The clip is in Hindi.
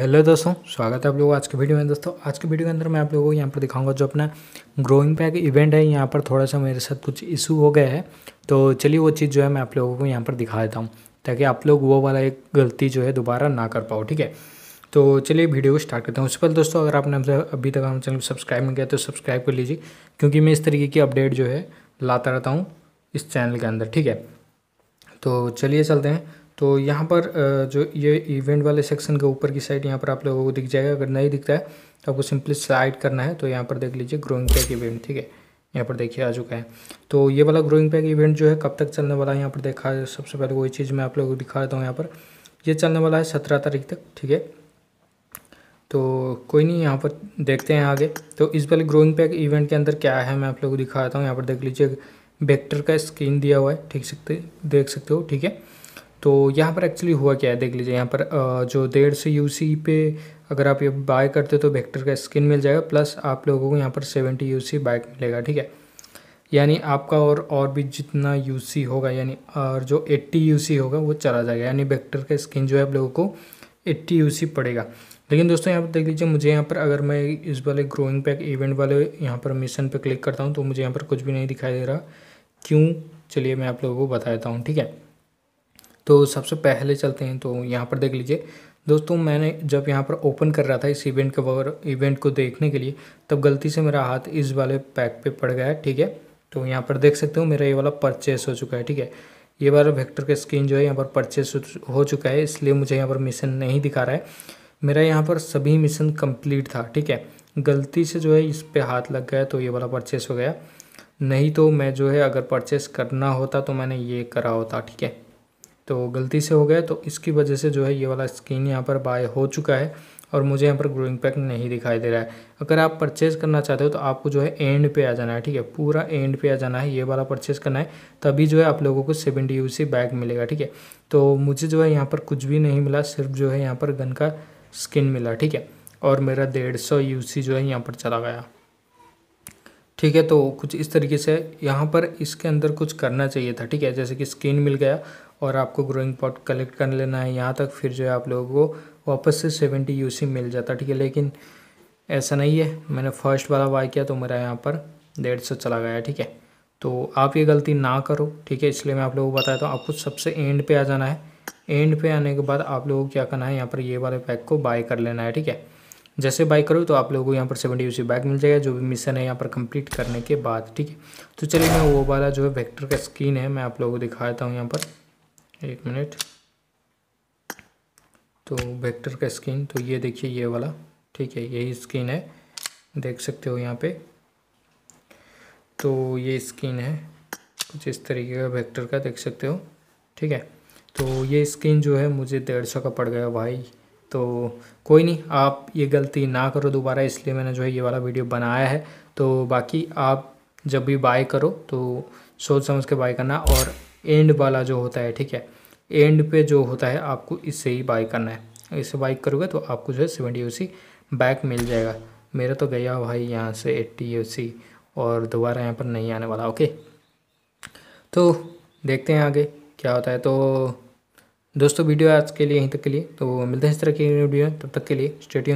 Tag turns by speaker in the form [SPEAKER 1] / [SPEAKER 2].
[SPEAKER 1] हेलो दोस्तों स्वागत है आप लोगों आज के वीडियो में दोस्तों आज के वीडियो के अंदर मैं आप लोगों को यहाँ पर दिखाऊंगा जो अपना ग्रोइंग पैक इवेंट है यहाँ पर थोड़ा सा मेरे साथ कुछ इशू हो गया है तो चलिए वो चीज़ जो है मैं आप लोगों को यहाँ पर दिखा देता हूँ ताकि आप लोग वो वाला एक गलती जो है दोबारा ना कर पाओ ठीक है तो चलिए वीडियो को स्टार्ट करते हैं उससे पहले दोस्तों अगर आपने अभी तक हमारे चैनल सब्सक्राइब नहीं किया तो सब्सक्राइब कर लीजिए क्योंकि मैं इस तरीके की अपडेट जो है लाता रहता हूँ इस चैनल के अंदर ठीक है तो चलिए चलते हैं तो यहाँ पर जो ये इवेंट वाले सेक्शन के ऊपर की साइड यहाँ पर आप लोगों को दिख जाएगा अगर नहीं दिखता है तो आपको सिंपली स्लाइड करना है तो यहाँ पर देख लीजिए ग्रोइंग पैक इवेंट ठीक है यहाँ पर देखिए आ चुका है तो ये वाला ग्रोइंग पैक इवेंट जो है कब तक चलने वाला है यहाँ पर देखा है सबसे पहले वही चीज़ मैं आप लोगों को दिखा देता हूँ यहाँ पर ये चलने वाला है सत्रह तारीख तक ठीक है तो कोई नहीं यहाँ पर देखते हैं आगे तो इस वाले ग्रोइंग पैक इवेंट के अंदर क्या है मैं आप लोगों को दिखाता हूँ यहाँ पर देख लीजिए वेक्टर का स्क्रीन दिया हुआ है ठीक सकते देख सकते हो ठीक है तो यहाँ पर एक्चुअली हुआ क्या है देख लीजिए यहाँ पर जो डेढ़ सौ यू पे अगर आप ये बाय करते हो तो वेक्टर का स्किन मिल जाएगा प्लस आप लोगों को यहाँ पर सेवेंटी यू सी बाइक मिलेगा ठीक है यानी आपका और और भी जितना यू होगा यानी और जो एट्टी यू होगा वो चला जाएगा यानी वेक्टर का स्किन जो है आप लोगों को एट्टी यू पड़ेगा लेकिन दोस्तों यहाँ पर देख लीजिए मुझे यहाँ पर अगर मैं इस वाले ग्रोइंग पैक इवेंट वाले यहाँ पर मिशन पर क्लिक करता हूँ तो मुझे यहाँ पर कुछ भी नहीं दिखाई दे रहा क्यों चलिए मैं आप लोगों को बता देता हूँ ठीक है तो सबसे पहले चलते हैं तो यहाँ पर देख लीजिए दोस्तों मैंने जब यहाँ पर ओपन कर रहा था इस इवेंट के और इवेंट को देखने के लिए तब गलती से मेरा हाथ इस वाले पैक पे पड़ गया ठीक है तो यहाँ पर देख सकते हो मेरा ये वाला परचेस हो चुका है ठीक है ये वाला वेक्टर का स्क्रीन जो है यहाँ पर परचेस हो चुका है इसलिए मुझे यहाँ पर मिशन नहीं दिखा रहा है मेरा यहाँ पर सभी मिशन कम्प्लीट था ठीक है गलती से जो है इस पर हाथ लग गया तो ये वाला परचेस हो गया नहीं तो मैं जो है अगर परचेस करना होता तो मैंने ये करा होता ठीक है तो गलती से हो गया तो इसकी वजह से जो है ये वाला स्क्रीन यहाँ पर बाय हो चुका है और मुझे यहाँ पर ग्रोइंग पैक नहीं दिखाई दे रहा है अगर आप परचेज़ करना चाहते हो तो आपको जो है एंड पे आ जाना है ठीक है पूरा एंड पे आ जाना है ये वाला परचेज़ करना है तभी जो है आप लोगों को सेवन डी बैग मिलेगा ठीक है तो मुझे जो है यहाँ पर कुछ भी नहीं मिला सिर्फ जो है यहाँ पर गन का स्किन मिला ठीक है और मेरा डेढ़ सौ जो है यहाँ पर चला गया ठीक है तो कुछ इस तरीके से यहाँ पर इसके अंदर कुछ करना चाहिए था ठीक है जैसे कि स्किन मिल गया और आपको ग्रोइंग पॉट कलेक्ट कर लेना है यहाँ तक फिर जो है आप लोगों को वापस से सेवेंटी यू मिल जाता है ठीक है लेकिन ऐसा नहीं है मैंने फर्स्ट वाला बाय किया तो मेरा यहाँ पर डेढ़ सौ चला गया ठीक है तो आप ये गलती ना करो ठीक है इसलिए मैं आप लोगों को बताया हूँ आपको सबसे एंड पे आ जाना है एंड पे आने के बाद आप लोगों को क्या करना है यहाँ पर ये वाले पैक को बाय कर लेना है ठीक है जैसे बाय करो तो आप लोगों को यहाँ पर सेवेंटी यूसी बैग मिल जाएगा जो भी मिशन है यहाँ पर कंप्लीट करने के बाद ठीक है तो चलिए मैं वो वाला जो है वेक्टर का स्क्रीन है मैं आप लोगों को दिखाता हूँ यहाँ पर एक मिनट तो वेक्टर का स्क्रीन तो ये देखिए ये वाला ठीक है यही स्क्रीन है देख सकते हो यहाँ पे तो ये स्क्रीन है कुछ इस तरीके का वेक्टर का देख सकते हो ठीक है तो ये स्क्रीन जो है मुझे डेढ़ सौ का पड़ गया भाई तो कोई नहीं आप ये गलती ना करो दोबारा इसलिए मैंने जो है ये वाला वीडियो बनाया है तो बाकी आप जब भी बाय करो तो सोच समझ के बाय करना और एंड वाला जो होता है ठीक है एंड पे जो होता है आपको इससे ही बाई करना है इससे बाई करोगे तो आपको जो है सेवेंटी यू बैक मिल जाएगा मेरा तो गया भाई यहाँ से एट्टी यू और दोबारा यहाँ पर नहीं आने वाला ओके तो देखते हैं आगे क्या होता है तो दोस्तों वीडियो आज के लिए यहीं तक के लिए तो मिलते हैं इस तरह की वीडियो तब तक के लिए स्टेडियम